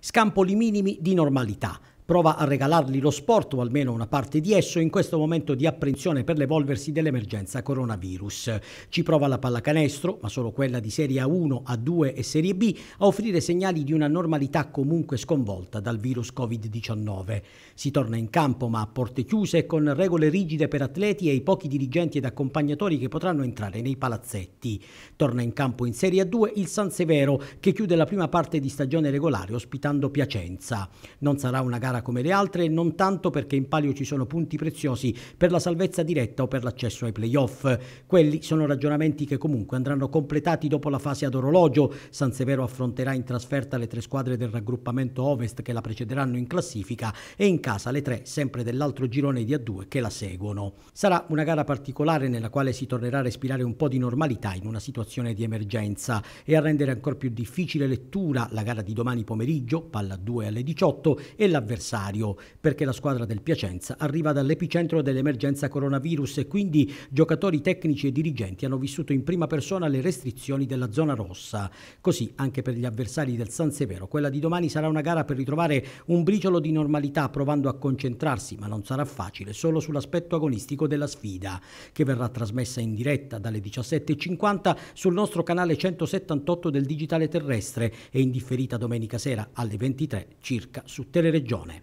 scampoli minimi di normalità prova a regalargli lo sport o almeno una parte di esso in questo momento di apprensione per l'evolversi dell'emergenza coronavirus. Ci prova la pallacanestro, ma solo quella di Serie A1, A2 e Serie B, a offrire segnali di una normalità comunque sconvolta dal virus Covid-19. Si torna in campo ma a porte chiuse e con regole rigide per atleti e i pochi dirigenti ed accompagnatori che potranno entrare nei palazzetti. Torna in campo in Serie A2 il San Severo che chiude la prima parte di stagione regolare ospitando Piacenza. Non sarà una gara gara come le altre e non tanto perché in palio ci sono punti preziosi per la salvezza diretta o per l'accesso ai playoff. Quelli sono ragionamenti che comunque andranno completati dopo la fase ad orologio. San Severo affronterà in trasferta le tre squadre del raggruppamento Ovest che la precederanno in classifica e in casa le tre sempre dell'altro girone di A2 che la seguono. Sarà una gara particolare nella quale si tornerà a respirare un po' di normalità in una situazione di emergenza e a rendere ancora più difficile lettura la gara di domani pomeriggio, palla 2 alle 18 e l'avversario necessario perché la squadra del Piacenza arriva dall'epicentro dell'emergenza coronavirus e quindi giocatori tecnici e dirigenti hanno vissuto in prima persona le restrizioni della zona rossa. Così anche per gli avversari del San Severo, quella di domani sarà una gara per ritrovare un briciolo di normalità provando a concentrarsi, ma non sarà facile, solo sull'aspetto agonistico della sfida, che verrà trasmessa in diretta dalle 17.50 sul nostro canale 178 del Digitale Terrestre e in differita domenica sera alle 23 circa su Teleregione.